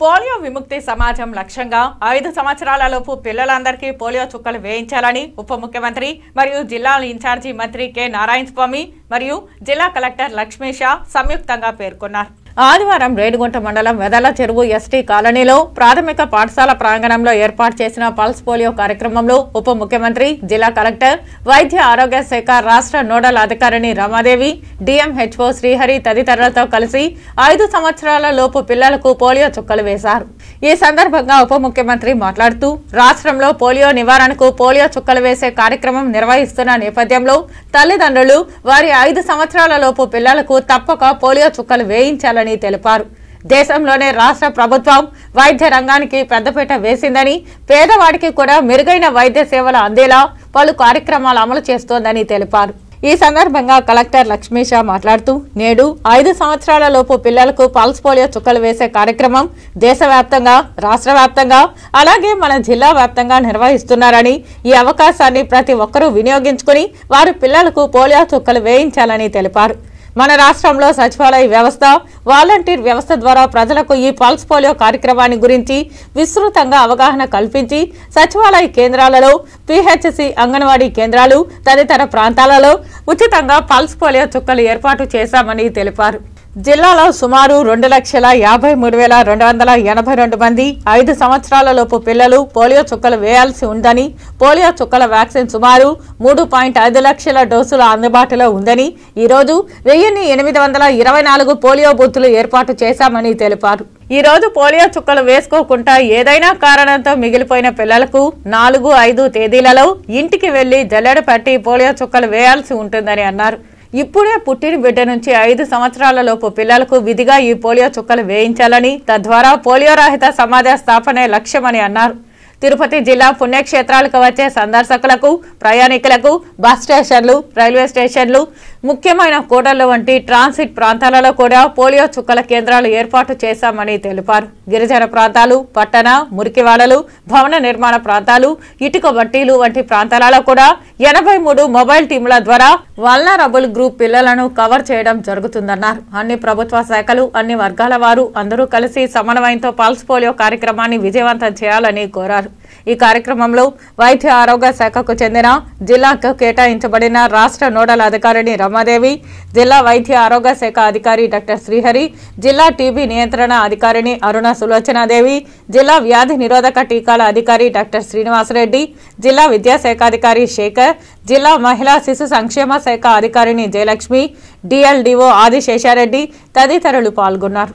polio విముక్తి సమాజం లక్ష్యంగా ఐదు సంవత్సరాలలోపు పిల్లలందరికీ పోలియో చుక్కలు వేయించాలని ఉప ముఖ్యమంత్రి మరియు జిల్లా ఇన్ఛార్జి మంత్రి కె నారాయణ స్వామి మరియు జిల్లా కలెక్టర్ లక్ష్మీ షా సంయుక్తంగా పేర్కొన్నారు ఆదివారం రేణిగుంట మండలం వెదల చెరువు ఎస్టీ కాలనీలో ప్రాథమిక పాఠశాల ప్రాంగణంలో ఏర్పాటు చేసిన పల్స్ పోలియో కార్యక్రమంలో ఉప ముఖ్యమంత్రి జిల్లా కలెక్టర్ వైద్య ఆరోగ్య శాఖ రాష్ట్ర నోడల్ అధికారిని రమాదేవి డిఎంహెచ్ఓ శ్రీహరి తదితరులతో కలిసి ఐదు సంవత్సరాల లోపు పిల్లలకు పోలియో చుక్కలు వేశారు ఈ సందర్భంగా ఉప ముఖ్యమంత్రి మాట్లాడుతూ రాష్ట్రంలో పోలియో నివారణకు పోలియో చుక్కలు వేసే కార్యక్రమం నిర్వహిస్తున్న నేపథ్యంలో తల్లిదండ్రులు వారి ఐదు సంవత్సరాల లోపు పిల్లలకు తప్పక పోలియో చుక్కలు వేయించాలని చేయాలని తెలిపారు దేశంలోనే రాష్ట్ర ప్రభుత్వం వైద్య రంగానికి పెద్దపీట వేసిందని పేదవాడికి కూడా మెరుగైన వైద్య సేవలు అందేలా పలు కార్యక్రమాలు అమలు చేస్తోందని తెలిపారు ఈ సందర్భంగా కలెక్టర్ లక్ష్మీష మాట్లాడుతూ నేడు ఐదు సంవత్సరాల లోపు పిల్లలకు పల్స్ పోలియో చుక్కలు వేసే కార్యక్రమం దేశవ్యాప్తంగా రాష్ట్ర వ్యాప్తంగా అలాగే మన జిల్లా వ్యాప్తంగా నిర్వహిస్తున్నారని ఈ అవకాశాన్ని ప్రతి ఒక్కరూ వినియోగించుకుని వారి పిల్లలకు పోలియో చుక్కలు వేయించాలని తెలిపారు మన రాష్ట్రంలో సచివాలయ వ్యవస్థ వాలంటీర్ వ్యవస్థ ద్వారా ప్రజలకు ఈ పల్స్ పోలియో కార్యక్రమాన్ని గురించి విస్తృతంగా అవగాహన కల్పించి సచివాలయ కేంద్రాలలో పిహెచ్సి అంగన్వాడీ కేంద్రాలు తదితర ప్రాంతాలలో ఉచితంగా పల్స్ పోలియో చుక్కలు ఏర్పాటు చేశామని తెలిపారు జిల్లాలో సుమారు రెండు లక్షల యాభై మూడు వేల రెండు వందల ఎనభై రెండు మంది ఐదు సంవత్సరాలలోపు పిల్లలు పోలియో చుక్కలు వేయాల్సి ఉందని పోలియో చుక్కల వ్యాక్సిన్ సుమారు మూడు పాయింట్ ఐదు లక్షల డోసులు అందుబాటులో ఉందని ఈరోజు వెయ్యిన్ని ఎనిమిది వందల ఇరవై నాలుగు పోలియో బూత్లు ఏర్పాటు చేశామని తెలిపారు ఈ రోజు పోలియో చుక్కలు వేసుకోకుండా ఏదైనా కారణంతో మిగిలిపోయిన పిల్లలకు నాలుగు ఐదు తేదీలలో ఇంటికి వెళ్లి జల్లెడ పట్టి పోలియో చుక్కలు వేయాల్సి ఉంటుందని అన్నారు ఇప్పుడే పుట్టిన బిడ్డ నుంచి ఐదు సంవత్సరాలలోపు పిల్లలకు విధిగా ఈ పోలియో చుక్కలు వేయించాలని తద్వారా పోలియో రహిత సమాజ స్థాపనే లక్ష్యమని అన్నారు తిరుపతి జిల్లా పుణ్యక్షేత్రాలకు వచ్చే సందర్శకులకు ప్రయాణికులకు బస్ స్టేషన్లు రైల్వే స్టేషన్లు ముఖ్యమైన కోడళ్ల వంటి ట్రాన్సిట్ ప్రాంతాలలో కూడా పోలియో చుక్కల కేంద్రాలు ఏర్పాటు చేశామని తెలిపారు గిరిజన ప్రాంతాలు పట్టణ మురికివాడలు భవన నిర్మాణ ప్రాంతాలు ఇటుక బట్టీలు వంటి ప్రాంతాలలో కూడా ఎనభై మొబైల్ టీముల ద్వారా వల్నరబుల్ గ్రూప్ పిల్లలను కవర్ చేయడం జరుగుతుందన్నారు అన్ని ప్రభుత్వ శాఖలు అన్ని వర్గాల వారు అందరూ కలిసి సమన్వయంతో పల్స్ పోలియో కార్యక్రమాన్ని విజయవంతం చేయాలని కోరారు ఈ కార్యక్రమంలో వైద్య ఆరోగ్య శాఖకు చెందిన జిల్లాకు కేటాయించబడిన రాష్ట్ర నోడల్ అధికారిని రమాదేవి జిల్లా వైద్య ఆరోగ్య శాఖ అధికారి డాక్టర్ శ్రీహరి జిల్లా టీబీ నియంత్రణ అధికారిని అరుణ సులోచనాదేవి జిల్లా వ్యాధి నిరోధక టీకాల అధికారి డాక్టర్ శ్రీనివాసరెడ్డి జిల్లా విద్యాశాఖాధికారి శేఖర్ జిల్లా మహిళా శిశు సంక్షేమ శాఖ అధికారిని జయలక్ష్మి డిఎల్డిఓ ఆదిశేషారెడ్డి తదితరులు పాల్గొన్నారు